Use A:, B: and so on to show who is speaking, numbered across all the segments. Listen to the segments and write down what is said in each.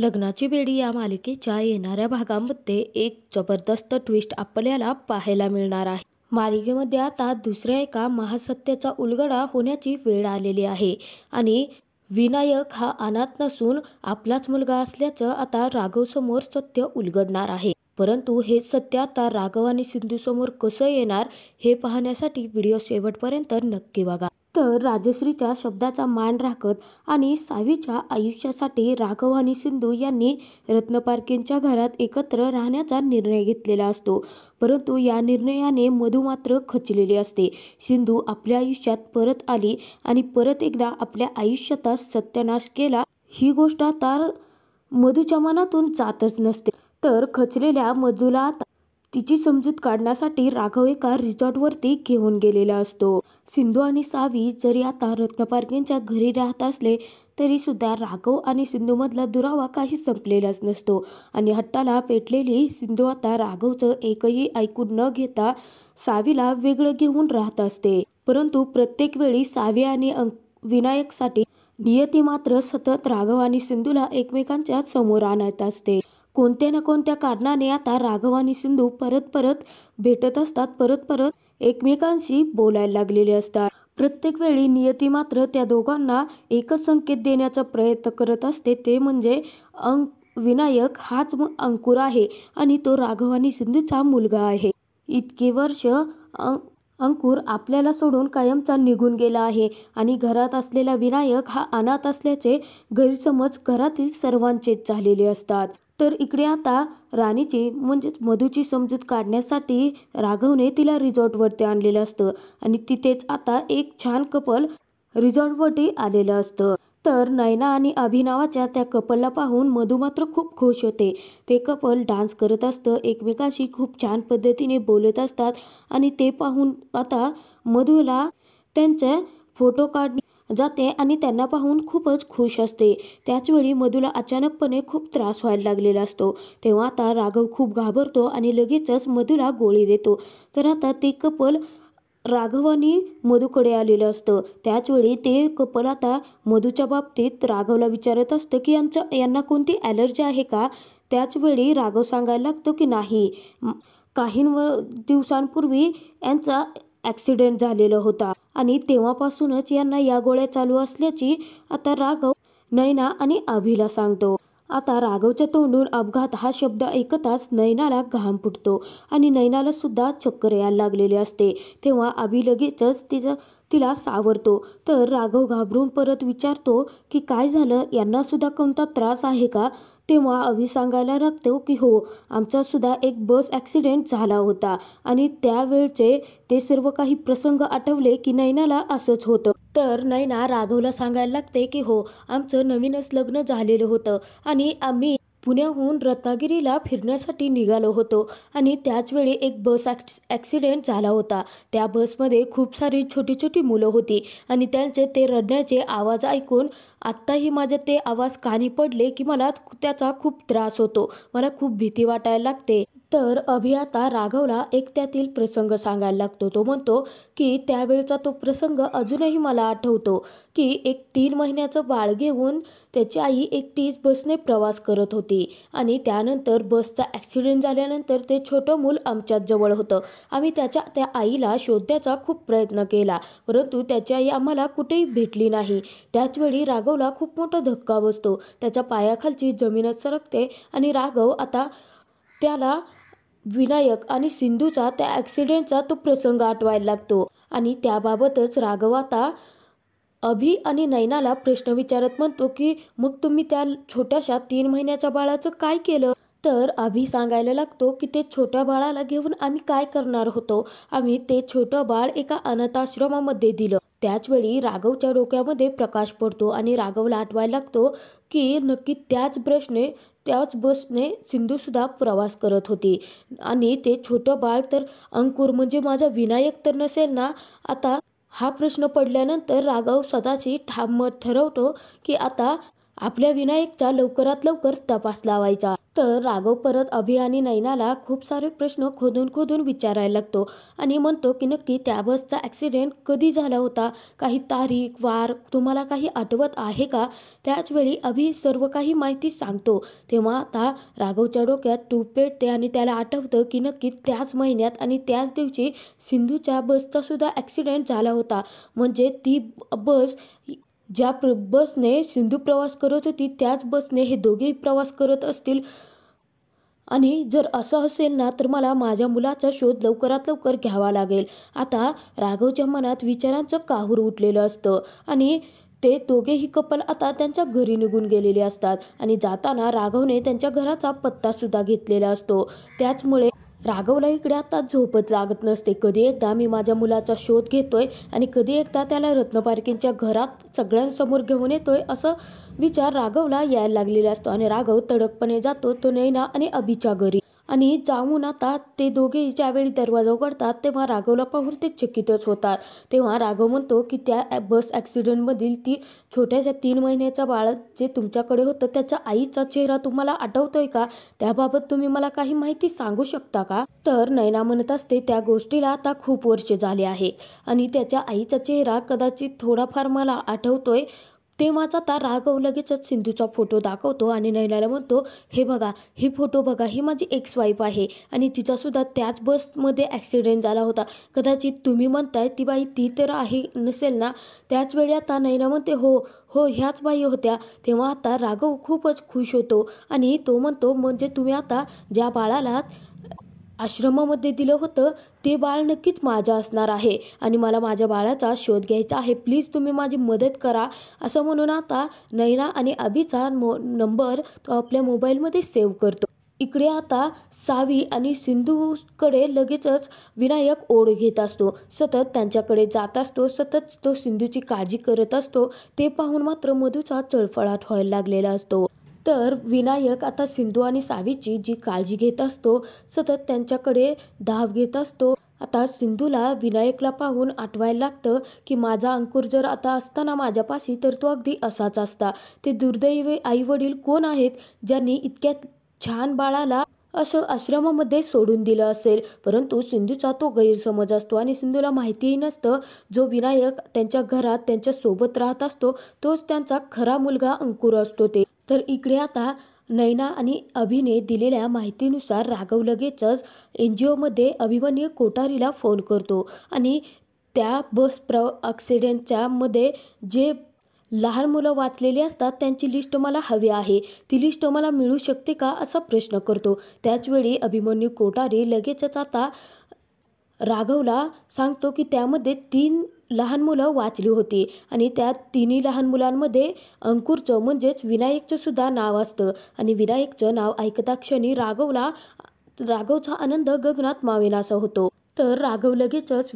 A: लग्नाची बेडी या मालिकेच्या येणाऱ्या भागामध्ये एक जबरदस्त ट्विस्ट आपल्याला पाहायला मिळणार आहे मालिकेमध्ये आता दुसऱ्या एका महासत्याचा उलगडा होण्याची वेळ आलेली आहे आणि विनायक हा अनाथ नसून आपलाच मुलगा असल्याचं आता राघवसमोर सत्य उलगडणार आहे परंतु हे सत्य आता राघव आणि सिंधूसमोर कसं येणार हे पाहण्यासाठी व्हिडिओ शेवटपर्यंत नक्की बघा तर राजश्रीच्या शब्दाचा मान राखत आणि सावीच्या आयुष्यासाठी राघव आणि सिंधू यांनी रत्नपारकेंच्या घरात एकत्र राहण्याचा निर्णय घेतलेला असतो परंतु या निर्णयाने मधू मात्र खचलेली असते सिंधू आपल्या आयुष्यात परत आली आणि परत एकदा आपल्या आयुष्याचा सत्यानाश केला ही गोष्ट आता मधूच्या मनातून जातच नसते तर खचलेल्या मधूला तिची समजूत काढण्यासाठी राघव एका रिसॉर्टवरती घेऊन गेलेला असतो सिंधू आणि सावी जरी आता रत्नपार्गेंच्या घरी राहत असले तरी सुद्धा राघव आणि मधला दुरावा काही संपलेलाच नसतो आणि हट्टाला पेटलेली सिंधू आता राघवचं एकही ऐकून न घेता सावीला वेगळं घेऊन राहत असते परंतु प्रत्येक वेळी सावी आणि साठी नियती मात्र सतत राघव आणि सिंधूला एकमेकांच्या समोर आणत असते कोणत्या ना कोणत्या कारणाने आता राघव आणि सिंधू परत परत भेटत असतात परत परत एकमेकांशी बोलायला लागलेले असतात प्रत्येक वेळी नियती मात्र त्या दोघांना एकच संकेत देण्याचा प्रयत्न करत असते ते म्हणजे अंक विनायक हाच अंकुर आहे आणि तो राघव आणि सिंधूचा मुलगा आहे इतके वर्ष अंकुर आपल्याला सोडून कायमचा निघून गेला आहे आणि घरात असलेला विनायक हा अनाथ असल्याचे गैरसमज घरातील सर्वांचेच झालेले असतात तर इकडे आता राणीची म्हणजेच मधूची समजूत काढण्यासाठी राघवने तिला रिझॉर्टवरती आणलेलं असतं आणि तिथेच आता एक छान कपल रिझॉर्टवरती आलेलं असतं तर नैना आणि अभिनावाच्या त्या कपलला पाहून मधू मात्र खूप खुश होते ते कपल डान्स करत असतं एकमेकांशी खूप छान पद्धतीने बोलत असतात आणि ते पाहून आता मधूला त्यांच्या फोटो काढ जाते आणि त्यांना पाहून खूपच खुश असते त्याचवेळी मधूला अचानकपणे खूप त्रास व्हायला लागलेला असतो तेव्हा आता राघव खूप घाबरतो आणि लगेचच मधूला गोळी देतो तर आता ते कपल राघव आणि मधूकडे आलेलं असतं त्याचवेळी ते कपल आता मधूच्या बाबतीत राघवला विचारत असतं की यांचं यांना कोणती ॲलर्जी आहे का त्याचवेळी राघव सांगायला लागतो की नाही काही दिवसांपूर्वी यांचा ॲक्सिडेंट झालेला होता आणि तेव्हापासूनच यांना या गोळ्या चालू असल्याची आता राघव नैना आणि आभीला सांगतो आता राघवच्या तोंडून अपघात हा शब्द ऐकताच नैनाला घाम फुटतो आणि नैनाला सुद्धा चक्कर यायला लागलेले असते तेव्हा आभी लगेचच तिचं तिला सावरतो तर राघव घाबरून परत विचारतो की काय झालं यांना सुद्धा कोणता त्रास आहे का तेव्हा अभि सांगायला लागतो की हो आमचा सुद्धा एक बस ॲक्सिडेंट झाला होता आणि त्यावेळचे ते सर्व काही प्रसंग आठवले की नैनाला असंच होतं तर नैना राघवला सांगायला लागते की हो आमचं नवीनच लग्न झालेलं होतं आणि आम्ही पुण्याहून रत्नागिरीला फिरण्यासाठी निघालो होतो आणि त्याचवेळी एक बस ॲक्सिडेंट झाला होता त्या बसमध्ये खूप सारी छोटी छोटी मुलं होती आणि त्यांचे ते रडण्याचे आवाज ऐकून आत्ताही माझे ते आवाज कानी पडले की मला त्याचा खूप त्रास होतो मला खूप भीती वाटायला लागते तर अभियाता राघवला एक त्यातील प्रसंग सांगायला लागतो तो म्हणतो की त्यावेळचा तो प्रसंग अजूनही मला आठवतो की एक तीन महिन्याचं बाळ घेऊन त्याची आई एकटीच बसने प्रवास करत होती आणि त्यानंतर बसचा ॲक्सिडेंट झाल्यानंतर ते छोटं मूल आमच्याच जवळ होतं आम्ही त्याच्या त्या आईला शोधण्याचा खूप प्रयत्न केला परंतु त्याची आई आम्हाला कुठेही भेटली नाही त्याचवेळी राघव राघवला खूप मोठा धक्का बसतो त्याच्या पायाखालची जमीनच सरकते आणि राघव आता त्याला विनायक आणि सिंधूचा त्या ॲक्सिडेंटचा तो प्रसंग आठवायला लागतो आणि त्याबाबतच राघव आता अभि आणि नैनाला प्रश्न विचारत म्हणतो की मग तुम्ही त्या छोट्याशा तीन महिन्याच्या बाळाचं काय केलं तर अभि सांगायला लागतो की ते छोट्या बाळाला घेऊन आम्ही काय करणार होतो आम्ही ते छोटं बाळ एका अनाथाश्रमामध्ये दिलं त्याचवेळी राघवच्या डोक्यामध्ये प्रकाश पडतो आणि राघवला आठवायला लागतो की नक्की त्याच ब्रशने त्याच बसने सिंधूसुद्धा प्रवास करत होती आणि ते छोटं बाळ तर अंकुर म्हणजे माझा विनायक तर नसेल ना आता हा प्रश्न पडल्यानंतर राघव स्वतःची ठाम ठरवतो की आता आपल्या विनायकचा लवकरात लवकर तपास लावायचा तर राघव परत अभि आणि नैनाला खूप सारे प्रश्न खोदून खोदून विचारायला लागतो आणि म्हणतो की नक्की त्या बसचा ॲक्सिडेंट कधी झाला होता काही तारीख वार तुम्हाला काही आठवत आहे का त्याचवेळी अभि सर्व काही माहिती सांगतो तेव्हा आता राघवच्या डोक्यात टूप पेटते आणि त्याला आठवतं की नक्की त्याच महिन्यात आणि त्याच दिवशी सिंधूच्या बसचासुद्धा ॲक्सिडेंट झाला होता म्हणजे ती बस ज्या प्र बसने सिंधू प्रवास करत होती त्याच बसने हे दोघेही प्रवास करत असतील आणि जर असं असेल ना तर मला माझ्या मुलाचा शोध लवकरात लवकर घ्यावा लागेल आता राघवच्या मनात विचारांचं काहूर उठलेलं असतं आणि ते दोघेही कपल आता त्यांच्या घरी निघून गेलेले असतात आणि जाताना राघवने त्यांच्या घराचा पत्तासुद्धा घेतलेला असतो त्याचमुळे राघवला इकडे आता झोपत लागत नसते कधी एकदा मी माझ्या मुलाचा शोध घेतोय आणि कधी एकदा त्याला रत्न घरात सगळ्यांसमोर घेऊन येतोय असं विचार राघवला यायला लागलेला असतो आणि राघव तडकपणे जातो तो नैना आणि अभिच्या घरी आणि जाऊन आता ते दोघे ज्यावेळी दरवाजा उघडतात तेव्हा राघवला पाहून ते चकितच होतात तेव्हा राघव म्हणतो की त्या बस ॲक्सिडेंटमधील ती छोट्याशा तीन महिन्याच्या बाळ जे तुमच्याकडे होतं त्याच्या आईचा चेहरा तुम्हाला आठवतोय का त्याबाबत तुम्ही मला काही माहिती सांगू शकता का तर नैना म्हणत असते त्या गोष्टीला आता खूप वर्ष झाले आहे आणि त्याच्या आईचा चेहरा कदाचित थोडाफार मला आठवतोय तेव्हाच आता राघव लगेचच सिंधूचा फोटो दाखवतो आणि नैनाला म्हणतो हे बघा हे फोटो बघा ही माझी एक्स वाईफ आहे आणि तिचासुद्धा त्याच बसमध्ये ॲक्सिडेंट झाला होता कदाचित तुम्ही म्हणताय ती बाई ती तर आहे नसेल ना त्याच वेळी आता नैना म्हणते हो हो ह्याच बाई होत्या तेव्हा आता राघव खूपच खुश होतो आणि तो म्हणतो म्हणजे तुम्ही आता ज्या बाळाला आश्रमामध्ये दिलं होतं ते बाळ नक्कीच माझं असणार आहे आणि मला माझ्या बाळाचा शोध घ्यायचा आहे प्लीज तुम्ही माझी मदत करा असं म्हणून आता नैना आणि अभिचा मो नंबर तो आपल्या मोबाईलमध्ये सेव्ह करतो इकडे आता सावी आणि सिंधूकडे लगेचच विनायक ओढ घेत असतो सतत त्यांच्याकडे जात असतो सतत तो सिंधूची काळजी करत असतो ते पाहून मात्र मधूचा चळफळाट व्हायला लागलेला असतो तर विनायक आता सिंधू आणि सावीची जी काळजी घेत असतो सतत त्यांच्याकडे धाव घेत असतो आता सिंधूला विनायकला पाहून आठवायला लागतं की माझा अंकुर जर आता असताना माझ्यापाशी तर तो अगदी असाच असता ते दुर्दैवी वडील कोण आहेत ज्यांनी इतक्या छान बाळाला असं आश्रमामध्ये सोडून दिलं असेल परंतु सिंधूचा तो गैरसमज असतो आणि सिंधूला माहितीही नसतं जो विनायक त्यांच्या घरात त्यांच्या सोबत राहत असतो तोच त्यांचा खरा मुलगा अंकुर असतो ते तर इकडे आता नैना आणि अभिने दिलेल्या माहितीनुसार राघव लगेचच एन जी ओमध्ये अभिमन्यू कोठारीला फोन करतो आणि त्या बस प्र मध्ये जे लहान मुलं वाचलेली असतात त्यांची लिस्ट मला हवी आहे ती लिस्ट मला मिळू शकते का असा प्रश्न करतो त्याचवेळी अभिमन्यू कोठारी लगेचच आता राघवला सांगतो की त्यामध्ये तीन लहान मुलं वाचली होती आणि त्या तिन्ही लहान मुलांमध्ये अंकुरचं म्हणजेच विनायकचं सुद्धा नाव असतं आणि विनायकचं नाव ऐकता क्षणी राघवला राघवचा आनंद गगनात असा होतो तर राघव लगेचच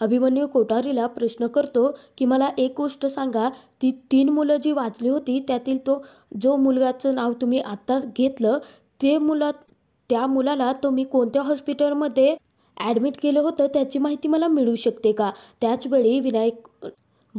A: अभिमन्यू कोठारीला प्रश्न करतो की मला एक गोष्ट सांगा ती तीन मुलं जी वाचली होती त्यातील तो जो मुलगाचं नाव तुम्ही आत्ता घेतलं ते मुला त्या मुलाला तुम्ही कोणत्या हॉस्पिटलमध्ये ॲडमिट केलं होतं त्याची माहिती मला मिळू शकते का त्याचवेळी विनायक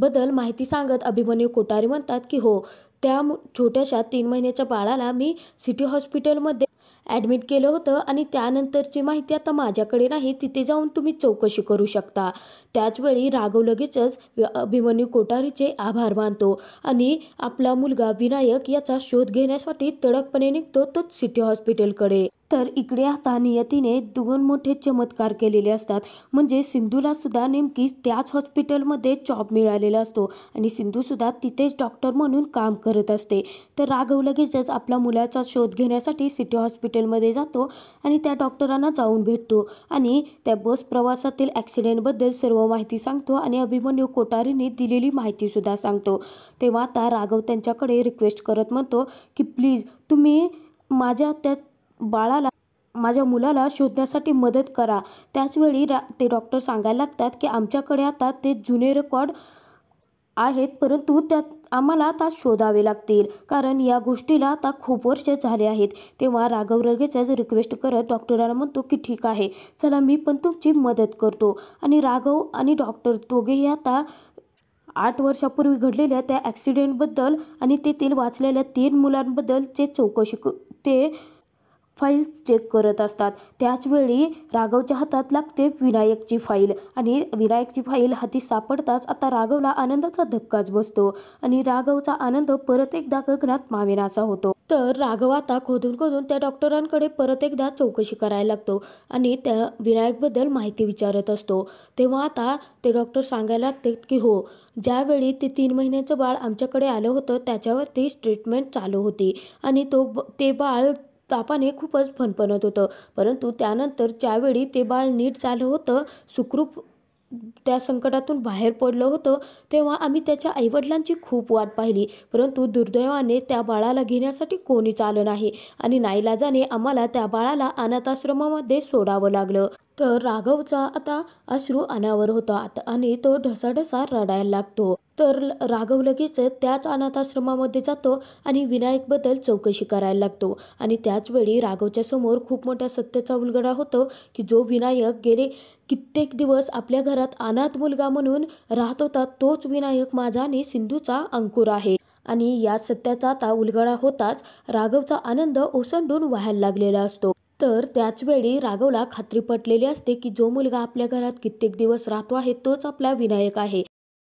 A: बद्दल माहिती सांगत अभिमन्यू कोठारी म्हणतात की हो त्या छोट्याशा तीन महिन्याच्या बाळाला मी सिटी हॉस्पिटलमध्ये ॲडमिट केलं होतं आणि त्यानंतरची माहिती आता माझ्याकडे नाही तिथे जाऊन तुम्ही चौकशी करू शकता त्याचवेळी राघव लगेचच अभिमन्यू कोठारीचे आभार मानतो आणि आपला मुलगा विनायक याचा शोध घेण्यासाठी तडकपणे निघतो तो सिटी हॉस्पिटलकडे तर इकडे आता नियतीने दोन मोठे चमत्कार केलेले असतात म्हणजे सिंधूलासुद्धा नेमकी त्याच हॉस्पिटलमध्ये जॉब मिळालेला असतो आणि सिंधूसुद्धा तिथेच डॉक्टर म्हणून काम करत असते तर राघव लगेचच आपला मुलाचा शोध घेण्यासाठी सिटी हॉस्पिटलमध्ये जातो आणि त्या डॉक्टरांना जाऊन भेटतो आणि त्या बस प्रवासातील ॲक्सिडेंटबद्दल सर्व माहिती सांगतो आणि अभिमन्यू कोटारीने दिलेली माहितीसुद्धा सांगतो तेव्हा आता राघव त्यांच्याकडे रिक्वेस्ट करत म्हणतो की प्लीज तुम्ही माझ्या त्या बाळाला माझ्या मुलाला शोधण्यासाठी मदत करा त्याचवेळी रा ते डॉक्टर सांगायला लागतात की आमच्याकडे आता ते जुने रेकॉर्ड आहेत परंतु त्यात आम्हाला आता शोधावे लागतील कारण या गोष्टीला आता खूप वर्ष झाले आहेत तेव्हा राघव रगेच्याच रिक्वेस्ट करत डॉक्टरांना म्हणतो की ठीक आहे चला मी पण तुमची मदत करतो आणि राघव आणि डॉक्टर दोघेही आता आठ वर्षापूर्वी घडलेल्या त्या ॲक्सिडेंटबद्दल आणि तेथील वाचलेल्या तीन मुलांबद्दल ते चौकशी ते फाईल्स चेक करत असतात त्याचवेळी राघवच्या हातात लागते विनायकची फाईल आणि विनायकची फाईल हाती सापडताच आता राघवला आनंदाचा धक्काच बसतो आणि राघवचा आनंद परत एकदा गगनात मावेनासा होतो तर राघव आता खोदून खोदून त्या डॉक्टरांकडे परत एकदा चौकशी करायला लागतो आणि त्या विनायकबद्दल माहिती विचारत असतो तेव्हा आता ते डॉक्टर सांगायला लागते की हो ज्यावेळी ते तीन महिन्याचं बाळ आमच्याकडे आलं होतं त्याच्यावरती ट्रीटमेंट चालू होती आणि तो ते बाळ तापाने खूपच फणफणत होतं परंतु त्यानंतर ज्यावेळी ते बाळ नीट झालं होतं सुखरूप त्या संकटातून बाहेर पडलं होतं तेव्हा आम्ही त्याच्या आईवडिलांची खूप वाट पाहिली परंतु दुर्दैवाने त्या बाळाला घेण्यासाठी कोणीच आलं नाही आणि नाईलाजाने आम्हाला त्या बाळाला अनाथाश्रमामध्ये सोडावं लागलं तर राघवचा आता अश्रू अनावर आता आणि तो ढसाढसा रडायला लागतो तर राघव लगेच त्याच अनाथाश्रमामध्ये जातो आणि विनायक बद्दल चौकशी करायला लागतो आणि त्याचवेळी राघवच्या समोर खूप मोठ्या सत्याचा उलगडा होतो की जो विनायक गेले कित्येक दिवस आपल्या घरात अनाथ मुलगा म्हणून राहत होता तोच विनायक माझा आणि सिंधूचा अंकुर आहे आणि या सत्याचा आता उलगडा होताच राघवचा आनंद ओसंडून व्हायला लागलेला असतो तर त्याच त्याचवेळी राघवला खात्री पटलेली असते की जो मुलगा आपल्या घरात कित्येक दिवस राहतो आहे तोच आपला विनायक आहे